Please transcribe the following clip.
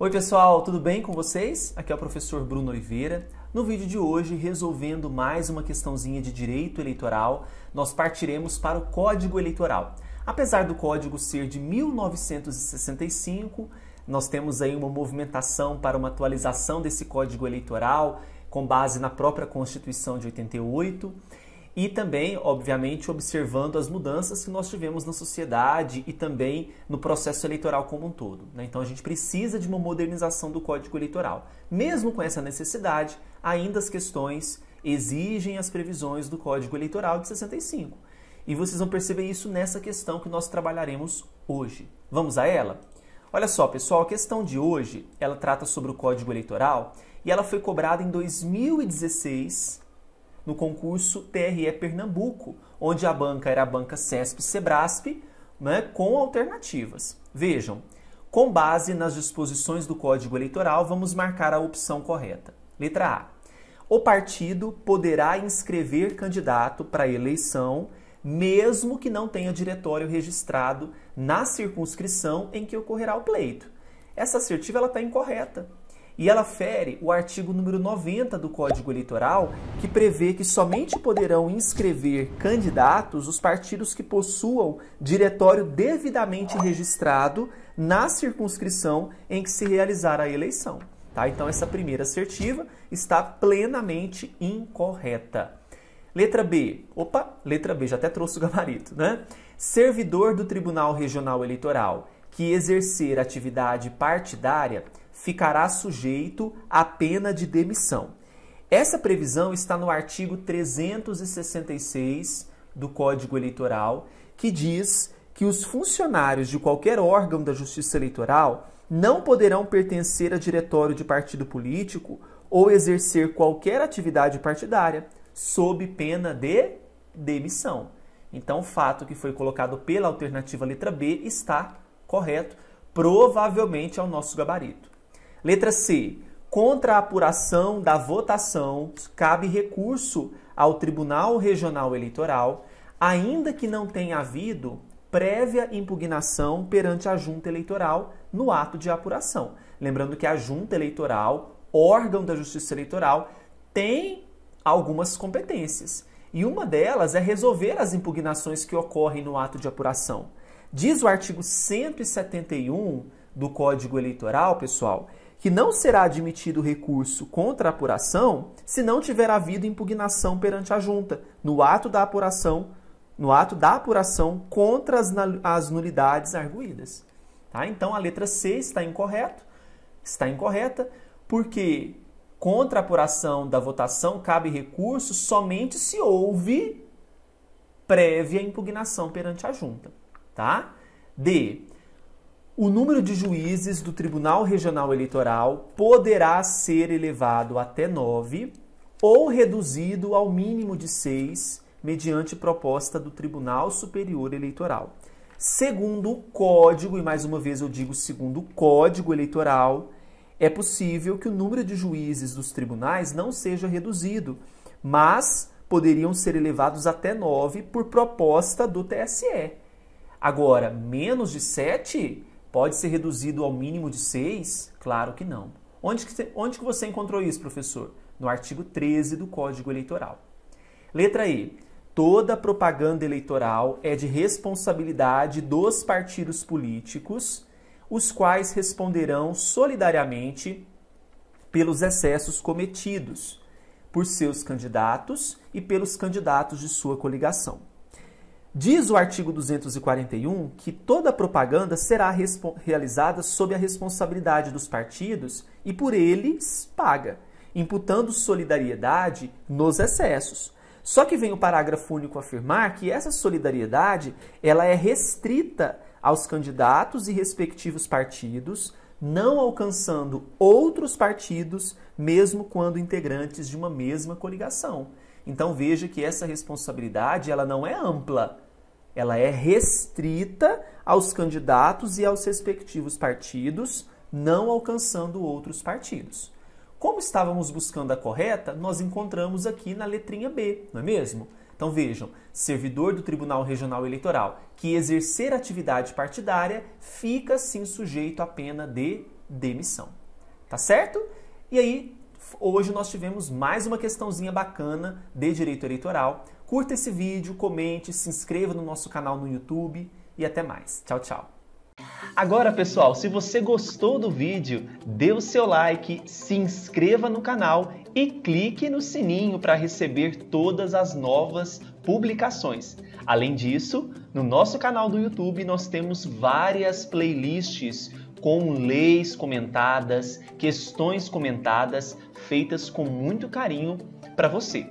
Oi pessoal, tudo bem com vocês? Aqui é o professor Bruno Oliveira. No vídeo de hoje, resolvendo mais uma questãozinha de direito eleitoral, nós partiremos para o Código Eleitoral. Apesar do código ser de 1965, nós temos aí uma movimentação para uma atualização desse Código Eleitoral com base na própria Constituição de 88 e também, obviamente, observando as mudanças que nós tivemos na sociedade e também no processo eleitoral como um todo. Né? Então a gente precisa de uma modernização do Código Eleitoral. Mesmo com essa necessidade, ainda as questões exigem as previsões do Código Eleitoral de 65. E vocês vão perceber isso nessa questão que nós trabalharemos hoje. Vamos a ela? Olha só, pessoal, a questão de hoje, ela trata sobre o Código Eleitoral e ela foi cobrada em 2016 no concurso TRE Pernambuco, onde a banca era a banca CESP-SEBRASP, né, com alternativas. Vejam, com base nas disposições do Código Eleitoral, vamos marcar a opção correta. Letra A. O partido poderá inscrever candidato para eleição, mesmo que não tenha diretório registrado na circunscrição em que ocorrerá o pleito. Essa assertiva está incorreta e ela fere o artigo número 90 do Código Eleitoral, que prevê que somente poderão inscrever candidatos os partidos que possuam diretório devidamente registrado na circunscrição em que se realizar a eleição. Tá? Então, essa primeira assertiva está plenamente incorreta. Letra B. Opa, letra B, já até trouxe o gabarito, né? Servidor do Tribunal Regional Eleitoral que exercer atividade partidária ficará sujeito à pena de demissão. Essa previsão está no artigo 366 do Código Eleitoral, que diz que os funcionários de qualquer órgão da Justiça Eleitoral não poderão pertencer a diretório de partido político ou exercer qualquer atividade partidária sob pena de demissão. Então, o fato que foi colocado pela alternativa letra B está correto, provavelmente ao é nosso gabarito. Letra C. Contra a apuração da votação, cabe recurso ao Tribunal Regional Eleitoral, ainda que não tenha havido prévia impugnação perante a junta eleitoral no ato de apuração. Lembrando que a junta eleitoral, órgão da justiça eleitoral, tem algumas competências. E uma delas é resolver as impugnações que ocorrem no ato de apuração. Diz o artigo 171 do Código Eleitoral, pessoal, que não será admitido recurso contra a apuração se não tiver havido impugnação perante a junta no ato da apuração, no ato da apuração contra as, as nulidades arguídas. Tá? Então a letra C está incorreta, está incorreta, porque contra a apuração da votação cabe recurso somente se houve prévia impugnação perante a junta, tá? D o número de juízes do Tribunal Regional Eleitoral poderá ser elevado até nove ou reduzido ao mínimo de seis, mediante proposta do Tribunal Superior Eleitoral. Segundo o Código, e mais uma vez eu digo segundo o Código Eleitoral, é possível que o número de juízes dos tribunais não seja reduzido, mas poderiam ser elevados até nove por proposta do TSE. Agora, menos de sete Pode ser reduzido ao mínimo de 6? Claro que não. Onde que, onde que você encontrou isso, professor? No artigo 13 do Código Eleitoral. Letra E. Toda propaganda eleitoral é de responsabilidade dos partidos políticos, os quais responderão solidariamente pelos excessos cometidos por seus candidatos e pelos candidatos de sua coligação. Diz o artigo 241 que toda propaganda será realizada sob a responsabilidade dos partidos e por eles paga, imputando solidariedade nos excessos. Só que vem o parágrafo único afirmar que essa solidariedade ela é restrita aos candidatos e respectivos partidos, não alcançando outros partidos, mesmo quando integrantes de uma mesma coligação. Então veja que essa responsabilidade ela não é ampla, ela é restrita aos candidatos e aos respectivos partidos, não alcançando outros partidos. Como estávamos buscando a correta, nós encontramos aqui na letrinha B, não é mesmo? Então vejam, servidor do Tribunal Regional Eleitoral que exercer atividade partidária fica sim sujeito à pena de demissão. Tá certo? E aí, Hoje nós tivemos mais uma questãozinha bacana de direito eleitoral. Curta esse vídeo, comente, se inscreva no nosso canal no YouTube e até mais. Tchau, tchau. Agora, pessoal, se você gostou do vídeo, dê o seu like, se inscreva no canal e clique no sininho para receber todas as novas publicações. Além disso, no nosso canal do YouTube nós temos várias playlists com leis comentadas, questões comentadas, feitas com muito carinho para você.